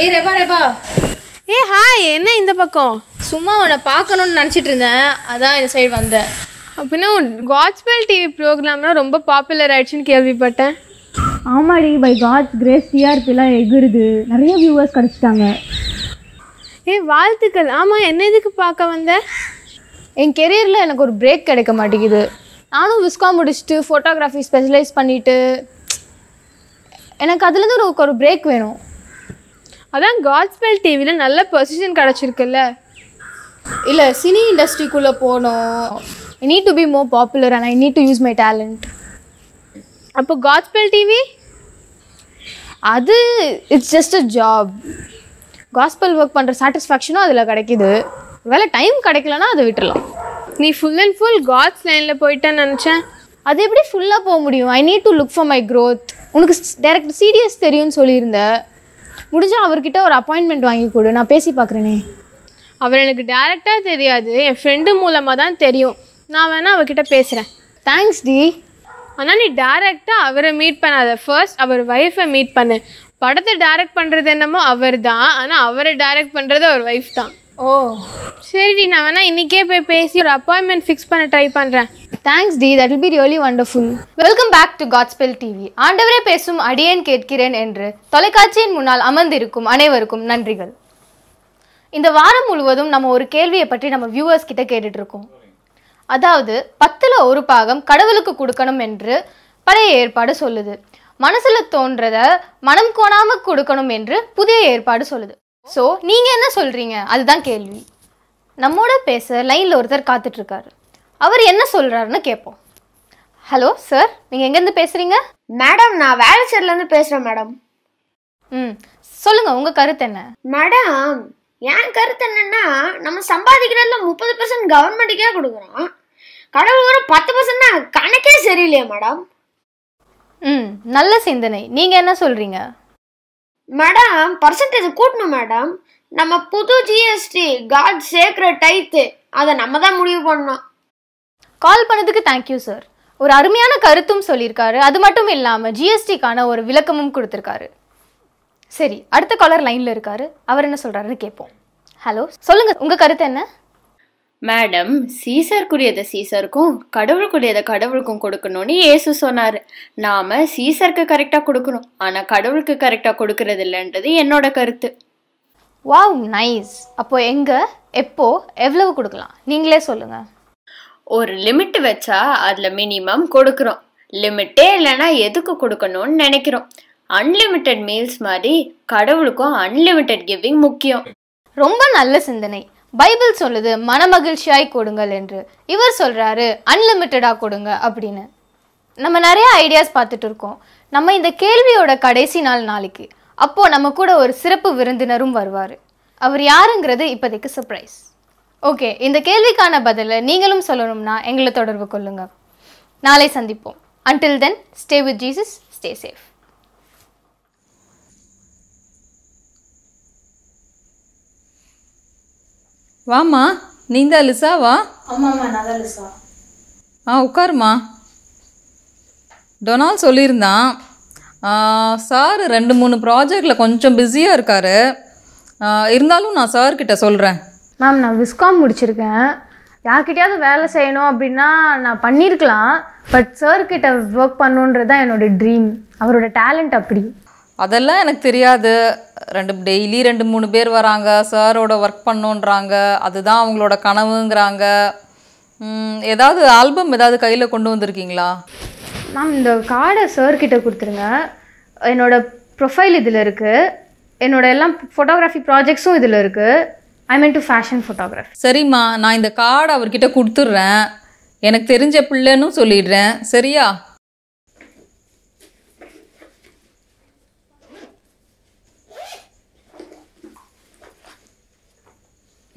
ஏய் ரேபா ரேபா ஏ ஹாய் என்ன இந்த பக்கம் சும்மா உன்னை பார்க்கணும்னு நினச்சிட்டு இருந்தேன் அதான் இந்த சைடு வந்தேன் அப்படின்னா காட்ஸ்பெல் டிவி ப்ரோக்ராம்லாம் ரொம்ப பாப்புலர் ஆயிடுச்சுன்னு கேள்விப்பட்டேன் ஆமாடி பை காட்ஸ் கிரேஸ் சிஆர்பிலாம் எகுருது நிறைய வியூவர்ஸ் கிடச்சிட்டாங்க ஏ வாழ்த்துக்கள் ஆமாம் என்ன இதுக்கு பார்க்க வந்தேன் என் கெரியரில் எனக்கு ஒரு பிரேக் கிடைக்க மாட்டேங்குது நானும் விஸ்காம் முடிச்சுட்டு ஃபோட்டோகிராஃபி ஸ்பெஷலைஸ் பண்ணிவிட்டு எனக்கு அதுலேருந்து ஒரு ஒரு பிரேக் வேணும் அதான் காட்ஸ்பெல் டிவியில் நல்ல பொசிஷன் கிடச்சிருக்குல்ல இல்லை சினி இண்டஸ்ட்ரிக்குள்ளே போனோம் I need to be more popular and I need to use my talent அப்போ காட்ஸ்பெல் டிவி அது it's just a job gospel work பண்ணுற சாட்டிஸ்ஃபேக்ஷனும் அதில் கிடைக்கிது வேலை டைம் கிடைக்கலன்னா அதை விட்டுலாம் நீ ஃபுல் அண்ட் ஃபுல் காட்ஸ் லைனில் போயிட்டேன்னு நினச்சேன் அது எப்படி ஃபுல்லாக போக முடியும் I need to look for my growth உனக்கு டேரக்ட் சீரியஸ் தெரியும்னு சொல்லியிருந்தேன் முடிஞ்சால் அவர்கிட்ட ஒரு அப்பாயின்மெண்ட் வாங்கி கொடு நான் பேசி பார்க்குறேனே அவர் எனக்கு டேரெக்டாக தெரியாது என் ஃப்ரெண்டு மூலமாக தான் தெரியும் நான் வேணால் அவர்கிட்ட பேசுகிறேன் தேங்க்ஸ் டி ஆனால் நீ டேரெக்டாக அவரை மீட் பண்ணாத ஃபர்ஸ்ட் அவர் ஒய்ஃபை மீட் பண்ணு படத்தை டேரெக்ட் பண்ணுறது என்னமோ அவர் தான் ஆனால் அவரை டேரெக்ட் பண்ணுறது அவர் ஒய்ஃப் தான் ஓ சரி சரிடி நான் வேணா இன்றைக்கே போய் பேசி ஒரு அப்பாயின்மெண்ட் ஃபிக்ஸ் பண்ண ட்ரை பண்ணுறேன் தேங்க்ஸ் டி that will be really wonderful welcome back to Godspell TV ஆண்டவரே பேசும் அடியேன் கேட்கிறேன் என்று தொலைக்காட்சியின் முன்னால் அமர்ந்திருக்கும் அனைவருக்கும் நன்றிகள் இந்த வாரம் முழுவதும் நம்ம ஒரு கேள்வியை பற்றி நம்ம வியூவர்ஸ் கிட்ட கேட்டுட்டு இருக்கோம் அதாவது பத்தில் ஒரு பாகம் கடவுளுக்கு கொடுக்கணும் என்று பழைய ஏற்பாடு சொல்லுது மனசில் தோன்றதை மனம் கோணாமல் கொடுக்கணும் என்று புதிய ஏற்பாடு சொல்லுது ஸோ நீங்கள் என்ன சொல்கிறீங்க அதுதான் கேள்வி நம்மோட பேச லைனில் ஒருத்தர் காத்துட்ருக்காரு அவர் என்ன சொல்கிறாருன்னு கேட்போம் ஹலோ சார் நீங்கள் எங்கேருந்து பேசுகிறீங்க மேடம் நான் வேலைச்சேர்லேருந்து பேசுகிறேன் மேடம் ம் சொல்லுங்கள் உங்கள் கருத்து என்ன மேடம் என் கருத்து என்னென்னா நம்ம சம்பாதிக்கிறதுல முப்பது பர்சன்ட் கவர்மெண்ட்டுக்கே கொடுக்குறோம் கடவுள் வரும் பத்து பர்சன்ட் கணக்கே சரியில்லையா மேடம் ம் நல்ல சிந்தனை நீங்கள் என்ன சொல்கிறீங்க மேடம் பர்சன்டேஜ் கூட்டணும் மேடம் நம்ம புது ஜிஎஸ்டி காட் சேக்ரட் டைத்து அதை நம்ம தான் முடிவு பண்ணோம் கால் பண்ணதுக்கு தேங்க்யூ சார் ஒரு அருமையான கருத்தும் சொல்லியிருக்காரு அது மட்டும் இல்லாமல் ஜிஎஸ்டிக்கான ஒரு விளக்கமும் கொடுத்துருக்காரு சரி அடுத்த காலர் லைனில் இருக்காரு அவர் என்ன சொல்கிறாருன்னு கேட்போம் ஹலோ சொல்லுங்கள் உங்கள் கருத்து என்ன மேடம் சீசருக்குரியதை சீசருக்கும் கடவுளுக்குரியதை கடவுளுக்கும் கொடுக்கணும்னு ஏசு சொன்னார் நாம் சீசருக்கு கரெக்டாக கொடுக்கணும் ஆனால் கடவுளுக்கு கரெக்டாக கொடுக்கறது இல்லைன்றது என்னோட கருத்து வாவ் நைஸ் அப்போ எங்க எப்போ எவ்வளவு கொடுக்கலாம் நீங்களே சொல்லுங்கள் ஒரு லிமிட் வச்சா அதில் மினிமம் கொடுக்குறோம் லிமிட்டே இல்லைன்னா எதுக்கு கொடுக்கணும்னு நினைக்கிறோம் அன்லிமிட்டெட் மீல்ஸ் மாதிரி கடவுளுக்கும் அன்லிமிட்டெட் கிவிங் முக்கியம் ரொம்ப நல்ல சிந்தனை பைபிள் சொல்லுது மனமகிழ்ச்சியாய் கொடுங்கள் என்று இவர் சொல்கிறாரு அன்லிமிட்டடாக கொடுங்க அப்படின்னு நம்ம நிறைய ஐடியாஸ் பார்த்துட்டு இருக்கோம் நம்ம இந்த கேள்வியோட கடைசி நாள் நாளைக்கு அப்போது நம்ம கூட ஒரு சிறப்பு விருந்தினரும் வருவார் அவர் யாருங்கிறது இப்போதைக்கு சர்ப்ரைஸ் ஓகே இந்த கேள்விக்கான பதிலை நீங்களும் சொல்லணும்னா எங்களை தொடர்பு கொள்ளுங்கள் நாளை சந்திப்போம் until then stay with Jesus stay safe வாம்மா நீ தான் லிசா வா ஆமாம்மா நான் தான் ஆ உட்காருமா டொனால் சொல்லியிருந்தான் சார் ரெண்டு மூணு ப்ராஜெக்டில் கொஞ்சம் பிஸியாக இருக்கார் இருந்தாலும் நான் சார் சார்கிட்ட சொல்கிறேன் மேம் நான் விஸ்காம் முடிச்சிருக்கேன் யார்கிட்டயாவது வேலை செய்யணும் அப்படின்னா நான் பண்ணியிருக்கலாம் பட் சார்கிட்ட ஒர்க் பண்ணுன்றது தான் என்னோடய ட்ரீம் அவரோட டேலண்ட் அப்படி அதெல்லாம் எனக்கு தெரியாது ரெண்டு டெய்லி ரெண்டு மூணு பேர் வராங்க சாரோட ஒர்க் பண்ணோன்றாங்க அதுதான் அவங்களோட கனவுங்கிறாங்க ஏதாவது ஆல்பம் ஏதாவது கையில் கொண்டு வந்திருக்கீங்களா மேம் இந்த கார்டை சார்கிட்ட கொடுத்துருங்க என்னோட ப்ரொஃபைல் இதில் இருக்குது என்னோட எல்லாம் ஃபோட்டோகிராஃபி ப்ராஜெக்ட்ஸும் இதில் இருக்குது I mean to fashion photography சரிம்மா நான் இந்த கார்டு அவர்கிட்ட கொடுத்துட்றேன் எனக்கு தெரிஞ்ச பிள்ளைன்னு சொல்லிடுறேன் சரியா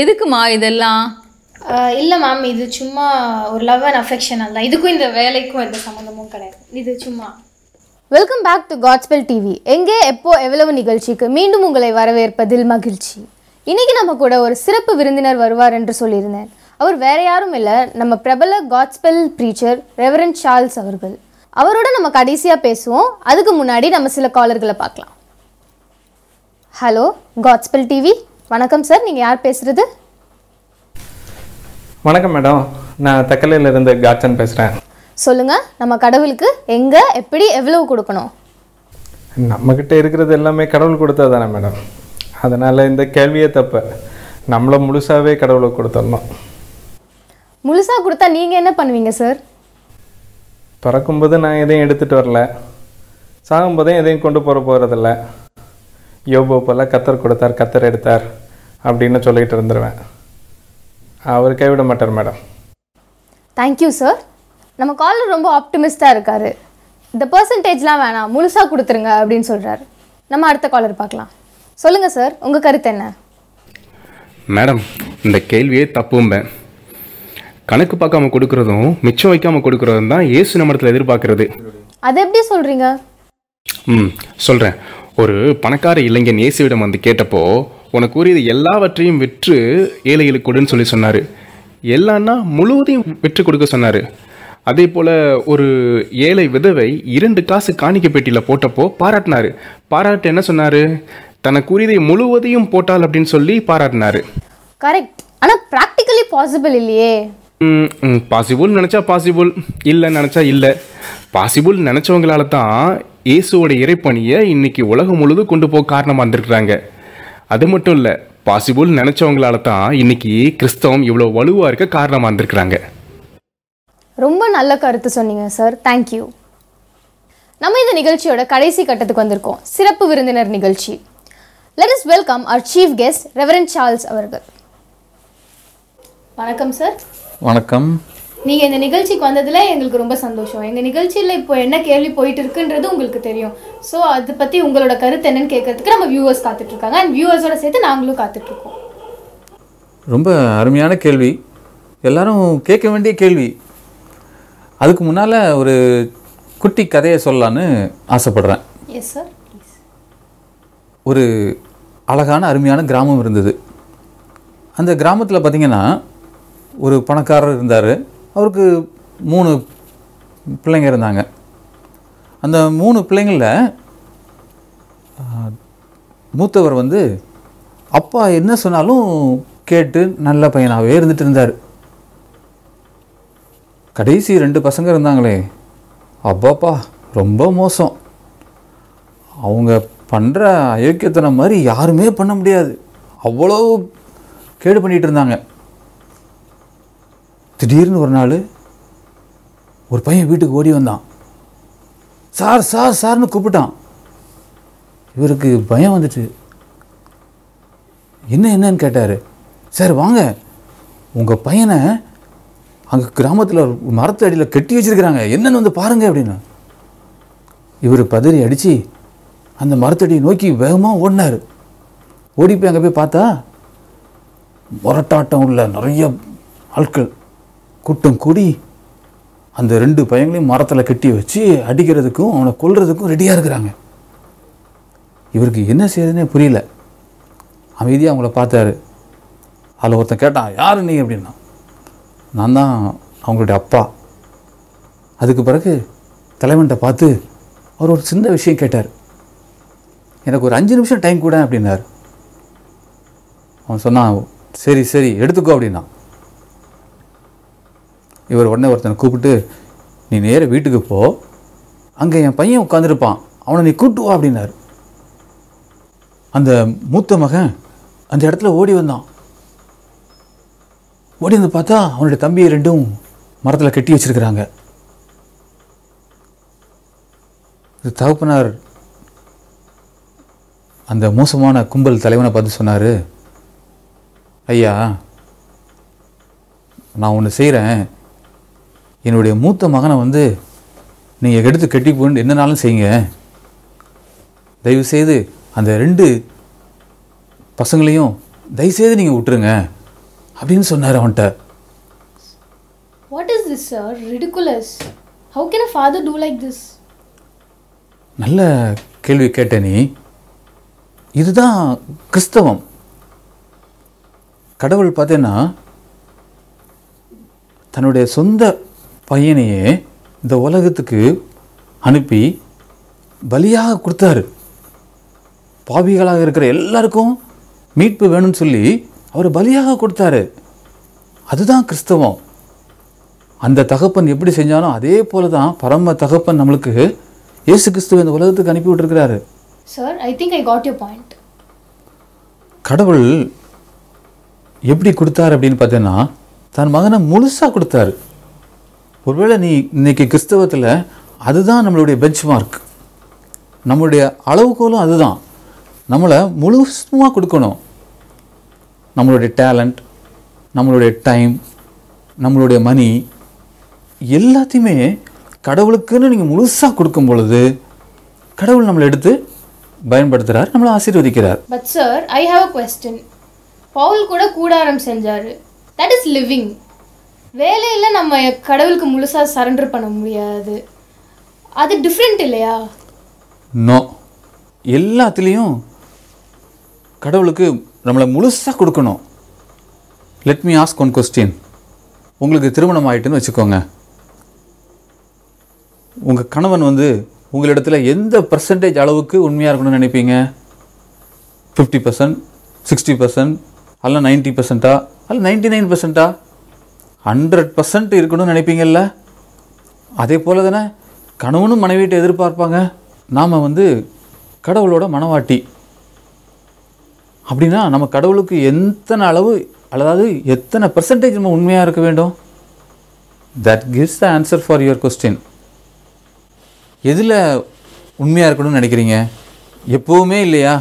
எதுக்குமா இதெல்லாம் இல்லை மேம் இது சும்மா ஒரு லவ் அண்ட் அஃபெக்ஷன் அல்ல இதுக்கும் இந்த வேலைக்கும் எந்த சம்மந்தமும் கிடையாது இது சும்மா welcome back to Godspell TV எங்கே எப்போ எவ்வளவு நிகழ்ச்சிக்கு மீண்டும் உங்களை வரவேற்பதில் மகிழ்ச்சி இன்றைக்கி நம்ம கூட ஒரு சிறப்பு விருந்தினர் வருவார் என்று சொல்லியிருந்தேன் அவர் வேற யாரும் இல்லை நம்ம பிரபல காட்ஸ்பெல் ப்ரீச்சர் ரெவரன் சார்ல்ஸ் அவர்கள் அவரோட நம்ம கடைசியாக பேசுவோம் அதுக்கு முன்னாடி நம்ம சில காலர்களை பார்க்கலாம் ஹலோ காட்ஸ்பெல் டிவி வணக்கம் சார் நீங்கள் யார் பேசுகிறது வணக்கம் மேடம் நான் தக்கலையிலிருந்து காட்சன் பேசுகிறேன் சொல்லுங்கள் நம்ம கடவுளுக்கு எங்கே எப்படி எவ்வளவு கொடுக்கணும் நம்மக்கிட்ட இருக்கிறது எல்லாமே கடவுள் கொடுத்தது தானே மேடம் அதனால் இந்த கேள்வியே தப்பு நம்மளை முழுசாகவே கடவுளுக்கு கொடுத்துடணும் முழுசாக கொடுத்தா நீங்கள் என்ன பண்ணுவீங்க சார் பிறக்கும்போது நான் எதையும் எடுத்துகிட்டு வரல சாகும்போதும் எதையும் கொண்டு போகிற போகிறதில்ல யோபோ போல் கத்தர் கொடுத்தார் கத்தர் எடுத்தார் அப்படின்னு சொல்லிகிட்டு இருந்துருவேன் அவர் கைவிட மாட்டார் மேடம் தேங்க்யூ சார் நம்ம காலில் ரொம்ப ஆப்டிமிஸ்டாக இருக்கார் இந்த பர்சன்டேஜ்லாம் வேணாம் முழுசாக கொடுத்துருங்க அப்படின்னு சொல்கிறார் நம்ம அடுத்த காலர் பார்க்கலாம் சொல்லுங்கள் சார் உங்கள் கருத்து என்ன மேடம் இந்த கேள்வியே தப்பும்பேன் கணக்கு பார்க்காம கொடுக்கறதும் மிச்சம் வைக்காம கொடுக்கறதும் தான் இயேசு நம்மிடத்தில் எதிர்பார்க்கறது அதை எப்படி சொல்கிறீங்க ம் சொல்கிறேன் ஒரு பணக்கார இளைஞன் இயேசுவிடம் வந்து கேட்டப்போ உனக்கு உரியது எல்லாவற்றையும் விற்று ஏழைகளுக்கு கொடுன்னு சொல்லி சொன்னார் எல்லான்னா முழுவதையும் விற்று கொடுக்க சொன்னார் அதே போல் ஒரு ஏழை விதவை இரண்டு காசு காணிக்க பெட்டியில் போட்டப்போ பாராட்டினார் பாராட்டு என்ன சொன்னார் தனக்குரியதை முழுவதையும் போட்டால் அப்படின்னு சொல்லி பாராட்டினார் கரெக்ட் ஆனால் ப்ராக்டிக்கலி பாசிபிள் இல்லையே பாசிபிள் நினச்சா பாசிபிள் இல்லை நினச்சா இல்லை பாசிபிள் நினச்சவங்களால தான் இயேசுவோட இறைப்பணியை இன்னைக்கு உலகம் முழுதும் கொண்டு போக காரணமாக இருந்திருக்கிறாங்க அது மட்டும் இல்லை பாசிபிள் நினச்சவங்களால தான் இன்னைக்கு கிறிஸ்தவம் இவ்வளோ வலுவாக இருக்க காரணமாக இருந்திருக்கிறாங்க ரொம்ப நல்ல கருத்து சொன்னீங்க சார் தேங்க்யூ நம்ம இந்த நிகழ்ச்சியோட கடைசி கட்டத்துக்கு வந்திருக்கோம் சிறப்பு விருந்தினர் நிகழ்ச்சி let is welcome our chief guest reverend Charles அவர்கள் வணக்கம் சார் வணக்கம் நீங்கள் இந்த நிகழ்ச்சிக்கு வந்ததில் எங்களுக்கு ரொம்ப சந்தோஷம் எங்கள் நிகழ்ச்சியில் இப்போ என்ன கேள்வி போயிட்டு இருக்குன்றது உங்களுக்கு தெரியும் ஸோ அதை பற்றி உங்களோட கருத்து என்னன்னு கேட்கறதுக்கு நம்ம வியூவர்ஸ் காத்துட்ருக்காங்க அண்ட் வியூவர்ஸோட சேர்த்து நாங்களும் காத்துட்ருக்கோம் ரொம்ப அருமையான கேள்வி எல்லாரும் கேட்க வேண்டிய கேள்வி அதுக்கு முன்னால் ஒரு குட்டி கதையை சொல்லலான்னு ஆசைப்படுறேன் எஸ் சார் ஒரு அழகான அருமையான கிராமம் இருந்தது அந்த கிராமத்தில் பார்த்திங்கன்னா ஒரு பணக்காரர் இருந்தார் அவருக்கு மூணு பிள்ளைங்க இருந்தாங்க அந்த மூணு பிள்ளைங்களில் மூத்தவர் வந்து அப்பா என்ன சொன்னாலும் கேட்டு நல்ல பையனாகவே இருந்துட்டு இருந்தார் கடைசி ரெண்டு பசங்க இருந்தாங்களே அப்பாப்பா ரொம்ப மோசம் அவங்க பண்ணுற அயோக்கியத்தனம் மாதிரி யாருமே பண்ண முடியாது அவ்வளோ கேடு பண்ணிகிட்டு இருந்தாங்க திடீர்னு ஒரு நாள் ஒரு பையன் வீட்டுக்கு ஓடி வந்தான் சார் சார் சார்னு கூப்பிட்டான் இவருக்கு பயம் வந்துட்டு என்ன என்னன்னு கேட்டார் சார் வாங்க உங்கள் பையனை அங்கே கிராமத்தில் மரத்து அடியில் கட்டி வச்சுருக்கிறாங்க என்னென்னு வந்து பாருங்கள் அப்படின்னு இவர் பதறி அடித்து அந்த மரத்தடியை நோக்கி வேகமாக ஓடினார் ஓடி போய் அங்கே போய் பார்த்தா மொரட்டாட்டம் உள்ள நிறைய ஆட்கள் கூட்டம் கூடி அந்த ரெண்டு பையங்களையும் மரத்தில் கட்டி வச்சு அடிக்கிறதுக்கும் அவனை கொல்றதுக்கும் ரெடியாக இருக்கிறாங்க இவருக்கு என்ன செய்யுதுன்னே புரியல அமைதியாக அவங்கள பார்த்தாரு அதில் ஒருத்தன் கேட்டான் யார் நீ அப்படின்னா நான் தான் அவங்களுடைய அப்பா அதுக்கு பிறகு தலைவன்கிட்ட பார்த்து அவர் ஒரு சின்ன விஷயம் கேட்டார் எனக்கு ஒரு அஞ்சு நிமிஷம் டைம் கூட அப்படின்னார் அவன் சொன்னான் சரி சரி எடுத்துக்கோ அப்படின்னா இவர் உடனே ஒருத்தனை கூப்பிட்டு நீ நேர வீட்டுக்கு போ அங்கே என் பையன் உட்காந்துருப்பான் அவனை நீ கூப்பிட்டு வா அப்படின்னாரு அந்த மூத்த மகன் அந்த இடத்துல ஓடி வந்தான் ஓடி வந்து பார்த்தா அவனுடைய தம்பியை ரெண்டும் மரத்தில் கட்டி வச்சுருக்கிறாங்க இது தகப்பனார் அந்த மோசமான கும்பல் தலைவனை பார்த்து சொன்னார் ஐயா நான் ஒன்று செய்கிறேன் என்னுடைய மூத்த மகனை வந்து நீங்கள் எடுத்து கட்டி போன்னு என்னனாலும் செய்யுங்க தயவுசெய்து அந்த ரெண்டு பசங்களையும் தயவுசெய்து நீங்கள் விட்டுருங்க அப்படின்னு சொன்னார் அவன்கிட்ட what is this sir ridiculous how can a father do like this நல்ல கேள்வி கேட்ட நீ இதுதான் கிறிஸ்தவம் கடவுள் பார்த்தேன்னா தன்னுடைய சொந்த பையனையே இந்த உலகத்துக்கு அனுப்பி பலியாக கொடுத்தாரு பாவிகளாக இருக்கிற எல்லாருக்கும் மீட்பு வேணும்னு சொல்லி அவர் பலியாக கொடுத்தாரு அதுதான் கிறிஸ்தவம் அந்த தகப்பன் எப்படி செஞ்சாலும் அதே போல தான் பரம தகப்பன் நம்மளுக்கு இயேசு கிறிஸ்துவ இந்த உலகத்துக்கு அனுப்பி விட்டுருக்கிறாரு sir I think I got you point கடவுள் எப்படி கொடுத்தாரு அப்படின்னு பார்த்தீங்கன்னா தன் மகனை முழுசாக கொடுத்தாரு ஒருவேளை நீ இன்றைக்கி கிறிஸ்தவத்தில் அதுதான் நம்மளுடைய பெஞ்ச் மார்க் நம்மளுடைய அளவுகோலும் அதுதான் நம்மளை முழுசுமாக கொடுக்கணும் நம்மளுடைய டேலண்ட் நம்மளுடைய டைம் நம்மளுடைய மணி எல்லாத்தையுமே கடவுளுக்குன்னு நீங்கள் முழுசாக கொடுக்கும் பொழுது கடவுள் நம்மளை எடுத்து பயன்படுத்துகிறார் நம்மளை ஆசீர்வதிக்கிறார் but sir I have a question Paul கூட கூடாரம் செஞ்சார் தட் இஸ் லிவிங் வேலையில் நம்ம கடவுளுக்கு முழுசாக சரண்டர் பண்ண முடியாது அது டிஃப்ரெண்ட் இல்லையா நோ எல்லாத்துலேயும் கடவுளுக்கு நம்மளை முழுசாக கொடுக்கணும் let me ask one question உங்களுக்கு திருமணம் ஆகிட்டுன்னு வச்சுக்கோங்க உங்கள் கணவன் வந்து உங்களிடத்தில் எந்த பர்சன்டேஜ் அளவுக்கு உண்மையாக இருக்கணும்னு நினைப்பீங்க ஃபிஃப்டி பர்சன்ட் சிக்ஸ்டி பர்சன்ட் அல்ல நைன்ட்டி பர்சன்ட்டா அல்ல நைன்ட்டி நைன் பர்சன்ட்டா ஹண்ட்ரட் பர்சன்ட் இருக்கணும்னு நினைப்பீங்கல்ல அதே போல் தானே கணவனும் மனைவியிட்ட எதிர்பார்ப்பாங்க நாம் வந்து கடவுளோட மனவாட்டி அப்படின்னா நம்ம கடவுளுக்கு எத்தனை அளவு அதாவது எத்தனை பர்சன்டேஜ் நம்ம உண்மையாக இருக்க வேண்டும் that gives the answer for your question எதில் உண்மையாக இருக்கணும்னு நினைக்கிறீங்க எப்போவுமே இல்லையா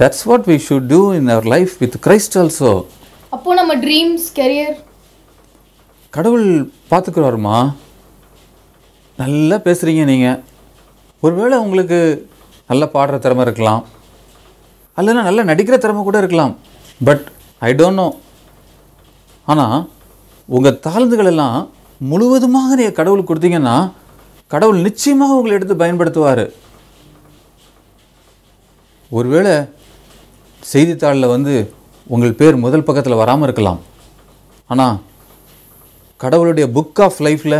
that's what we should do in our life with Christ also அப்போ நம்ம ட்ரீம்ஸ் கெரியர் கடவுள் பார்த்துக்குறாருமா நல்லா பேசுகிறீங்க நீங்கள் ஒருவேளை உங்களுக்கு நல்லா பாடுற திறமை இருக்கலாம் அல்லைனா நல்லா நடிக்கிற திறமை கூட இருக்கலாம் பட் ஐ டோன்ட் நோ ஆனால் உங்கள் தாழ்ந்துகளெல்லாம் முழுவதுமாக நீங்கள் கடவுள் கொடுத்தீங்கன்னா கடவுள் நிச்சயமாக உங்களை எடுத்து பயன்படுத்துவார் ஒருவேளை செய்தித்தாளில் வந்து உங்கள் பேர் முதல் பக்கத்தில் வராமல் இருக்கலாம் ஆனால் கடவுளுடைய புக் ஆஃப் லைஃப்பில்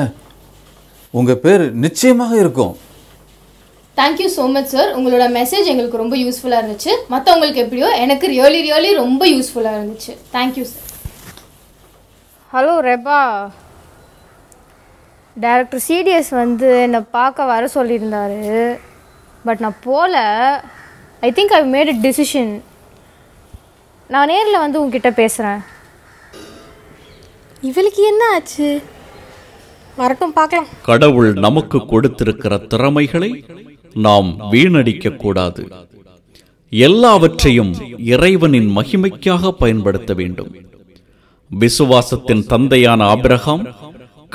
உங்கள் பேர் நிச்சயமாக இருக்கும் தேங்க்யூ ஸோ மச் சார் உங்களோட மெசேஜ் எங்களுக்கு ரொம்ப யூஸ்ஃபுல்லாக இருந்துச்சு மற்றவங்களுக்கு எப்படியோ எனக்கு ரியலி ரியலி ரொம்ப யூஸ்ஃபுல்லாக இருந்துச்சு தேங்க்யூ சார் ஹலோ ரெபா டேரக்டர் சிடிஎஸ் வந்து என்னை பார்க்க வர சொல்லியிருந்தார் பட் நான் போகல I think I made a decision நான் நேரில் வந்து உங்ககிட்ட பேசுகிறேன் இவளுக்கு என்ன ஆச்சு வரட்டும் பார்க்கலாம் கடவுள் நமக்கு கொடுத்திருக்கிற திறமைகளை நாம் வீணடிக்க கூடாது எல்லாவற்றையும் இறைவனின் மகிமைக்காக பயன்படுத்த வேண்டும் விசுவாசத்தின் தந்தையான ஆபிரகாம்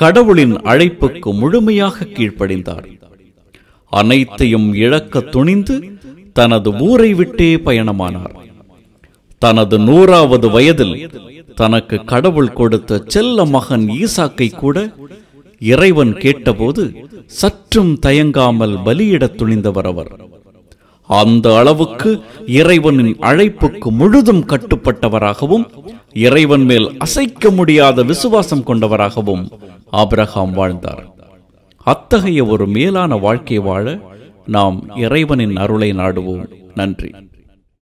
கடவுளின் அழைப்புக்கு முழுமையாக கீழ்ப்படிந்தார் அனைத்தையும் இழக்க துணிந்து தனது ஊரை விட்டே பயணமானார் தனது நூறாவது வயதில் தனக்கு கடவுள் கொடுத்த செல்ல மகன் ஈசாக்கை கூட இறைவன் கேட்டபோது சற்றும் தயங்காமல் பலியிட துணிந்தவர் அவர் அந்த அளவுக்கு இறைவனின் அழைப்புக்கு முழுதும் கட்டுப்பட்டவராகவும் இறைவன் மேல் அசைக்க முடியாத விசுவாசம் கொண்டவராகவும் ஆபிரகாம் வாழ்ந்தார் அத்தகைய ஒரு மேலான வாழ்க்கை வாழ நாம் இறைவனின் அருளை நாடுவோம் நன்றி